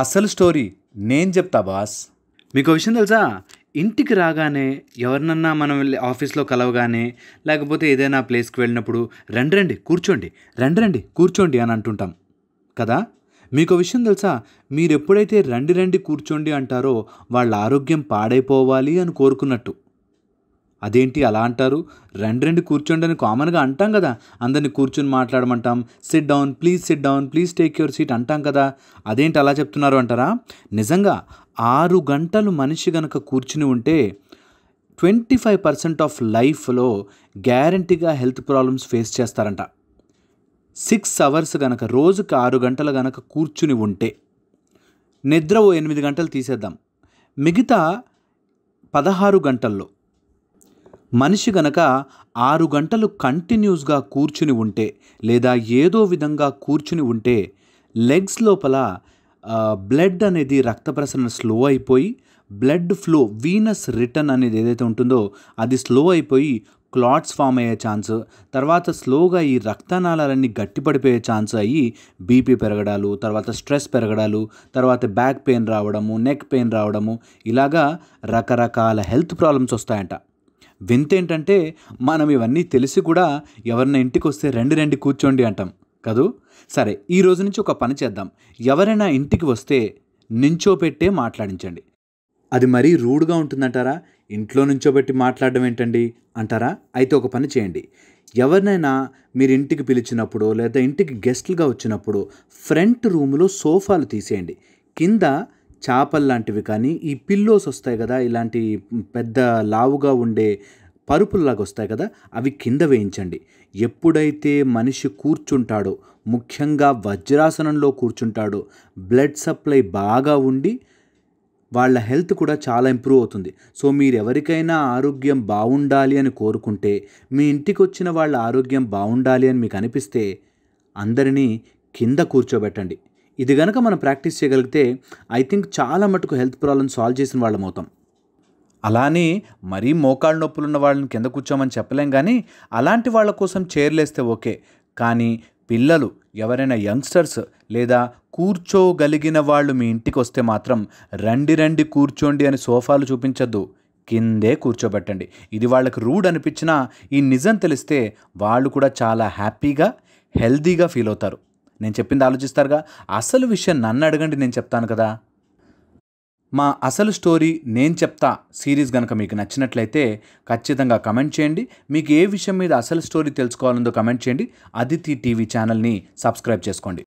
అసలు స్టోరీ నేను చెప్తా బాస్ మీకు విషయం తెలుసా ఇంటికి రాగానే ఎవరినన్నా మనం వెళ్ళి ఆఫీస్లో కలవగానే లేకపోతే ఏదైనా ప్లేస్కి వెళ్ళినప్పుడు రండి రండి కూర్చోండి రండి రండి కూర్చోండి అని అంటుంటాం కదా మీకు విషయం తెలుసా మీరు ఎప్పుడైతే రండి రండి కూర్చోండి అంటారో వాళ్ళ ఆరోగ్యం పాడైపోవాలి అని కోరుకున్నట్టు అదేంటి అలా అంటారు రెండు రెండు కూర్చోండి అని కామన్గా అంటాం కదా అందరిని కూర్చొని మాట్లాడమంటాం sit down please sit down please take your seat అంటాం కదా అదేంటి అలా చెప్తున్నారు అంటారా నిజంగా ఆరు గంటలు మనిషి గనక కూర్చుని ఉంటే ట్వంటీ ఫైవ్ పర్సెంట్ ఆఫ్ లైఫ్లో గ్యారంటీగా హెల్త్ ప్రాబ్లమ్స్ ఫేస్ చేస్తారంట సిక్స్ అవర్స్ గనక రోజుకి ఆరు గంటలు గనక కూర్చుని ఉంటే నిద్ర ఓ ఎనిమిది గంటలు తీసేద్దాం మిగతా పదహారు గంటల్లో మనిషి గనక ఆరు గంటలు కంటిన్యూస్గా కూర్చుని ఉంటే లేదా ఏదో విధంగా కూర్చుని ఉంటే లెగ్స్ లోపల బ్లడ్ అనేది రక్త ప్రసరణ స్లో అయిపోయి బ్లడ్ ఫ్లో వీనస్ రిటర్న్ అనేది ఏదైతే ఉంటుందో అది స్లో అయిపోయి క్లాట్స్ ఫామ్ అయ్యే ఛాన్స్ తర్వాత స్లోగా ఈ రక్తనాళాలన్నీ గట్టిపడిపోయే ఛాన్స్ అయ్యి బీపీ పెరగడాలు తర్వాత స్ట్రెస్ పెరగడాలు తర్వాత బ్యాక్ పెయిన్ రావడము నెక్ పెయిన్ రావడము ఇలాగా రకరకాల హెల్త్ ప్రాబ్లమ్స్ వస్తాయంట వింతేంటంటే మనం ఇవన్నీ తెలిసి కూడా ఎవరైనా ఇంటికి వస్తే రెండు రెండు కూర్చోండి అంటాం కదూ సరే ఈ రోజు నుంచి ఒక పని చేద్దాం ఎవరైనా ఇంటికి వస్తే నించోపెట్టే మాట్లాడించండి అది మరీ రూడ్గా ఉంటుందంటారా ఇంట్లో నించోబెట్టి మాట్లాడడం ఏంటండి అంటారా అయితే ఒక పని చేయండి ఎవరినైనా మీరు ఇంటికి పిలిచినప్పుడు లేదా ఇంటికి గెస్ట్లుగా వచ్చినప్పుడు ఫ్రంట్ రూమ్లో సోఫాలు తీసేయండి కింద చేపలు లాంటివి కానీ ఈ పిల్లోస్ వస్తాయి కదా ఇలాంటి పెద్ద లావుగా ఉండే పరుపుల్లాగా వస్తాయి కదా అవి కింద వేయించండి ఎప్పుడైతే మనిషి కూర్చుంటాడో ముఖ్యంగా వజ్రాసనంలో కూర్చుంటాడో బ్లడ్ సప్లై బాగా ఉండి వాళ్ళ హెల్త్ కూడా చాలా ఇంప్రూవ్ అవుతుంది సో మీరు ఎవరికైనా ఆరోగ్యం బాగుండాలి అని కోరుకుంటే మీ ఇంటికి వచ్చిన వాళ్ళ ఆరోగ్యం బాగుండాలి అని మీకు అనిపిస్తే అందరినీ కింద కూర్చోబెట్టండి ఇది కనుక మనం ప్రాక్టీస్ చేయగలిగితే ఐ థింక్ చాలా మటుకు హెల్త్ ప్రాబ్లమ్ సాల్వ్ చేసిన వాళ్ళం అవుతాం అలానే మరీ మోకాళ్ళ నొప్పులు ఉన్న వాళ్ళని కింద కూర్చోమని చెప్పలేం కానీ అలాంటి వాళ్ళ కోసం చేర్లేస్తే ఓకే కానీ పిల్లలు ఎవరైనా యంగ్స్టర్స్ లేదా కూర్చోగలిగిన వాళ్ళు మీ ఇంటికి వస్తే మాత్రం రండి రండి కూర్చోండి అని సోఫాలు చూపించద్దు కిందే కూర్చోబెట్టండి ఇది వాళ్ళకి రూడ్ అనిపించినా ఈ నిజం తెలిస్తే వాళ్ళు కూడా చాలా హ్యాపీగా హెల్దీగా ఫీల్ అవుతారు నేను చెప్పింది ఆలోచిస్తారుగా అసలు విషయం నన్ను అడగండి నేను చెప్తాను కదా మా అసలు స్టోరీ నేను చెప్తా సిరీస్ కనుక మీకు నచ్చినట్లయితే ఖచ్చితంగా కమెంట్ చేయండి మీకు ఏ విషయం మీద అసలు స్టోరీ తెలుసుకోవాలందో కమెంట్ చేయండి అదితి టీవీ ఛానల్ని సబ్స్క్రైబ్ చేసుకోండి